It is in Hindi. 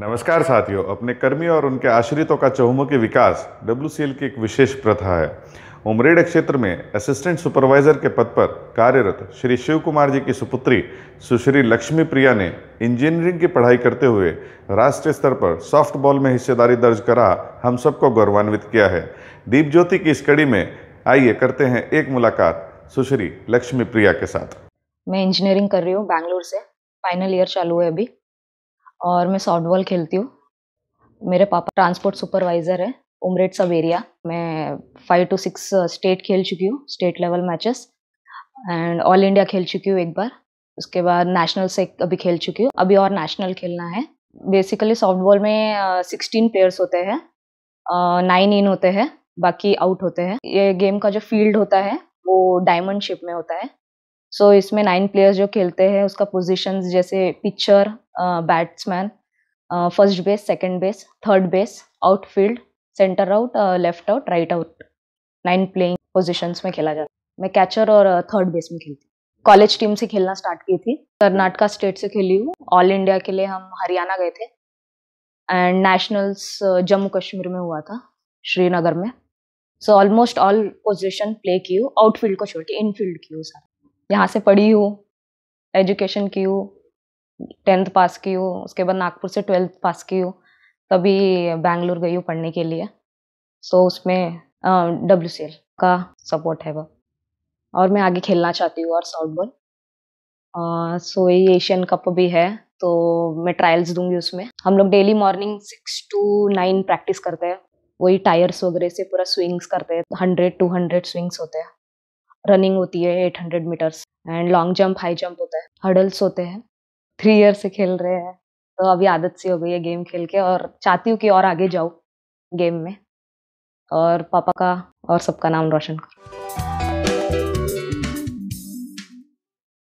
नमस्कार साथियों अपने कर्मियों और उनके आश्रितों का चहुमुखी विकास डब्ल्यू की एक विशेष प्रथा है उमरेड क्षेत्र में असिस्टेंट सुपरवाइजर के पद पर कार्यरत श्री शिव कुमार जी की सुपुत्री सुश्री लक्ष्मी प्रिया ने इंजीनियरिंग की पढ़ाई करते हुए राष्ट्रीय स्तर पर सॉफ्टबॉल में हिस्सेदारी दर्ज करा हम सबको गौरवान्वित किया है दीप ज्योति की इस कड़ी में आइए करते हैं एक मुलाकात सुश्री लक्ष्मी प्रिया के साथ मैं इंजीनियरिंग कर रही हूँ बैंगलोर से फाइनल ईयर चालू है अभी और मैं सॉफ्टबॉल खेलती हूँ मेरे पापा ट्रांसपोर्ट सुपरवाइज़र है उमरेट सब एरिया मैं फाइव टू सिक्स स्टेट खेल चुकी हूँ state level matches and all India खेल चुकी हूँ एक बार उसके बाद नेशनल से अभी खेल चुकी हूँ अभी और नेशनल खेलना है बेसिकली सॉफ्टबॉल में सिक्सटीन uh, प्लेयर्स होते हैं नाइन uh, इन होते हैं बाकी आउट होते हैं ये गेम का जो फील्ड होता है वो डायमंड शेप में होता है सो so, इसमें नाइन प्लेयर्स जो खेलते हैं उसका पोजिशन जैसे pitcher batsman first base second base third base outfield centre out left out right out nine playing position में खेला जाता है मैं कैचर और थर्ड बेस में खेलती हूँ कॉलेज टीम से खेलना स्टार्ट की थी कर्नाटका स्टेट से खेली हूँ ऑल इंडिया के लिए हम हरियाणा गए थे एंड नेशनल्स जम्मू कश्मीर में हुआ था श्रीनगर में so almost all position play की हूँ आउटफील्ड को छोड़ के इनफील्ड की हूँ सर यहाँ से पढ़ी हूँ एजुकेशन की हूँ टेंथ पास की हूँ उसके बाद नागपुर से ट्वेल्थ पास की हूँ तभी बैंगलोर गई हूँ पढ़ने के लिए सो so, उसमें डब्ल्यू सी एल का सपोर्ट है वो और मैं आगे खेलना चाहती हूँ और सॉफ्ट बॉल सो ये एशियन कप भी है तो मैं ट्रायल्स दूंगी उसमें हम लोग daily morning six to nine practice करते हैं वही टायर्स वगैरह से पूरा स्विंग्स करते हैं हंड्रेड टू हंड्रेड स्विंग्स होते हैं रनिंग होती है eight hundred metres and long jump high jump होता है हर्डल्स होते हैं थ्री ईयर से खेल रहे हैं तो अभी आदत सी हो गई है गेम खेल के और चाहती हूँ कि और आगे जाऊँ गेम में और पापा का और सबका नाम रोशन करूँ